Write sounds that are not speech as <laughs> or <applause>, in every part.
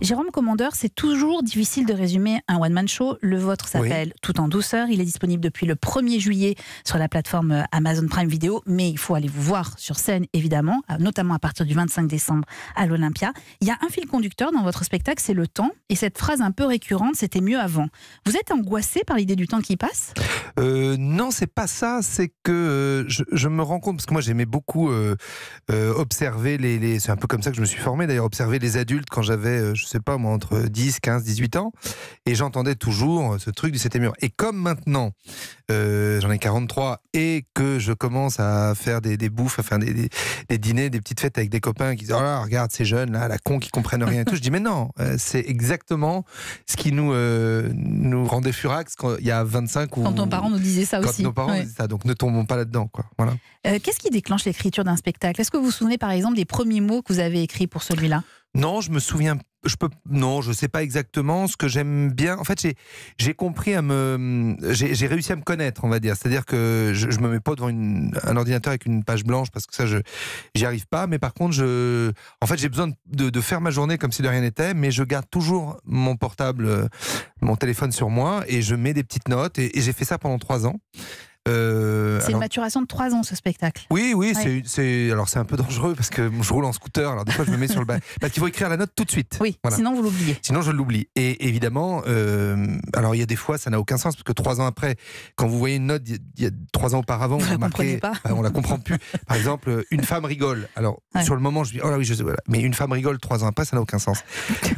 Jérôme Commandeur, c'est toujours difficile de résumer un one-man show. Le vôtre s'appelle Tout en douceur. Il est disponible depuis le 1er juillet sur la plateforme euh, Amazon Prime Video, mais il faut aller vous voir sur scène, évidemment, notamment à partir du 25 décembre à l'Olympia. Il y a un fil conducteur dans votre spectacle, c'est le temps, et cette phrase un peu récurrente, c'était mieux avant. Vous êtes angoissé par l'idée du temps qui passe euh, Non, c'est pas ça, c'est que euh, je, me rends compte, parce que moi j'aimais beaucoup euh, observer les, c'est un peu comme ça que je me suis formé d'ailleurs, observer les adultes quand j'avais, je sais pas moi, entre 10, 15, 18 ans, et j'entendais toujours euh, ce truc du cet mur. Et comme maintenant, euh, j'en ai 43, et que je commence à faire des, bouffes, à faire des, dîners, des petites fêtes avec des copains qui disent oh regarde ces jeunes là, la con qui comprennent rien tout. Je dis mais non, euh, c'est exactement ce qui nous nous rendait furax quand, il y a 25 ou quand nos parents nous disaient ça quand aussi. Nos parents ça, donc ne tombons pas là-dedans quoi. Voilà. Qu'est-ce qui déclenche l'écriture d'un spectacle Est-ce que vous vous souvenez par exemple des premiers mots que vous avez écrits pour celui-là non, je me souviens. Je peux non, je sais pas exactement ce que j'aime bien. En fait, j'ai compris à me j'ai réussi à me connaître, on va dire. C'est-à-dire que je, je, me mets pas devant un ordinateur avec une page blanche parce que ça, je j'y arrive pas. Mais par contre, en fait, j'ai besoin de, faire ma journée comme si de rien n'était. Mais je garde toujours mon portable, euh, mon téléphone sur moi et je mets des petites notes. Et, et j'ai fait ça pendant trois ans. Euh, c'est une maturation de 3 ans ce spectacle. Oui, oui, c'est alors c'est un peu dangereux parce que je roule en scooter, alors des fois je me mets sur le bas. <laughs> Parce qu'il faut écrire la note tout de suite. Oui, sinon vous l'oubliez. Sinon je l'oublie. Et évidemment, euh, alors il y a des fois ça n'a aucun sens parce que 3 ans après, quand vous voyez une note il y a 3 ans auparavant, on, ne euh, on la comprend plus. Par exemple, une femme rigole. Alors sur le moment je dis, oh là oui, je mais une femme rigole 3 ans après, ça n'a aucun sens.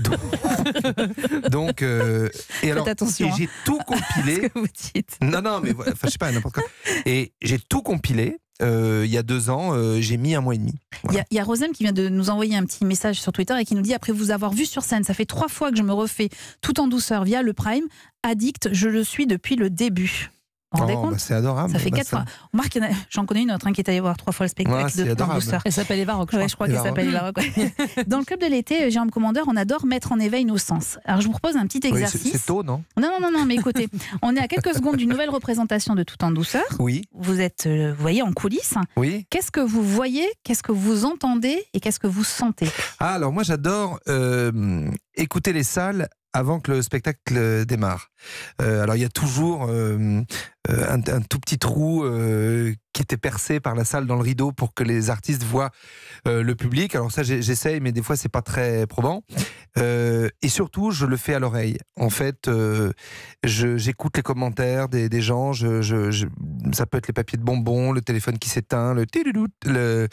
Donc, <laughs> donc et alors, j'ai hein. tout compilé. <laughs> Non, non, mais enfin, je sais pas, n'importe quoi et j'ai tout compilé. Euh, il y a deux ans, euh, j'ai mis un mois et demi. Il y a, a Rosem qui vient de nous envoyer un petit message sur Twitter et qui nous dit après vous avoir vu sur scène, ça fait trois fois que je me refais tout en douceur via le Prime. Addict, je le suis depuis le début. Oh, bah, c'est adorable. Ça fait bah, quatre fois. j'en connais une autre hein, qui est allée voir trois fois le spectacle de en Douceur. Elle s'appelle Eva Rock. je crois qu'elle s'appelle Eva <laughs> Dans le club de l'été, euh, Jérôme Commandeur, on adore mettre en éveil nos sens. Alors je vous propose un petit exercice. c'est tôt, non Non, non, non, mais écoutez, <laughs> on est à quelques secondes d'une nouvelle représentation de Tout en douceur. Oui. Vous êtes, euh, vous voyez, en coulisses. Oui. Qu'est-ce que vous voyez Qu'est-ce que vous entendez Et qu'est-ce que vous sentez ah, Alors moi, j'adore euh, écouter les salles avant que le spectacle démarre. alors il y a toujours euh, un, tout petit trou euh, qui était percé par la salle dans le rideau pour que les artistes voient euh, le public. Alors ça, j'essaye, mais des fois, c'est pas très probant. et surtout, je le fais à l'oreille. En fait, j'écoute les commentaires des, gens. Je, ça peut être les papiers de bonbons, le téléphone qui s'éteint, le, le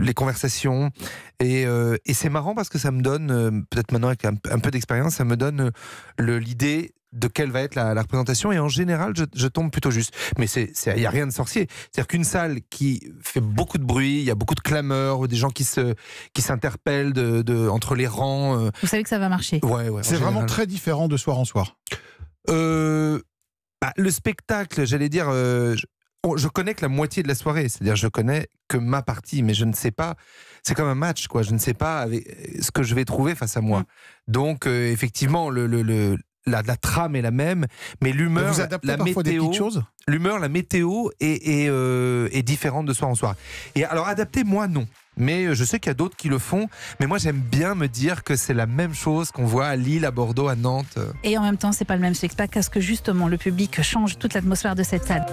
les conversations. Et, c'est marrant parce que ça me donne, peut-être maintenant avec un peu d'expérience, ça me donne l'idée de quelle va être la, représentation et en général je, tombe plutôt juste. Mais il n'y a rien de sorcier. C'est-à-dire qu'une salle qui fait beaucoup de bruit, il y a beaucoup de clameurs, des gens qui s'interpellent qui entre les rangs. Euh. Vous savez que ça va marcher. C'est vraiment très différent de soir en soir. Euh, bah, le spectacle, j'allais dire, euh, je, connais que la moitié de la soirée, c'est-à-dire je connais que ma partie, mais je ne sais pas. C'est comme un match, quoi. Je ne sais pas ce que je vais trouver face à moi. Mm. Donc, effectivement, le, la, trame est la même, mais l'humeur, la météo, l'humeur, la météo est, euh, est, différente de soir en soir. Et alors adapter, moi non. Mais euh, je sais qu'il y a d'autres qui le font. Mais moi, j'aime bien me dire que c'est la même chose qu'on voit à Lille, à Bordeaux, à Nantes. Et en même temps, c'est pas le même spectacle parce que justement, le public change toute l'atmosphère de cette salle.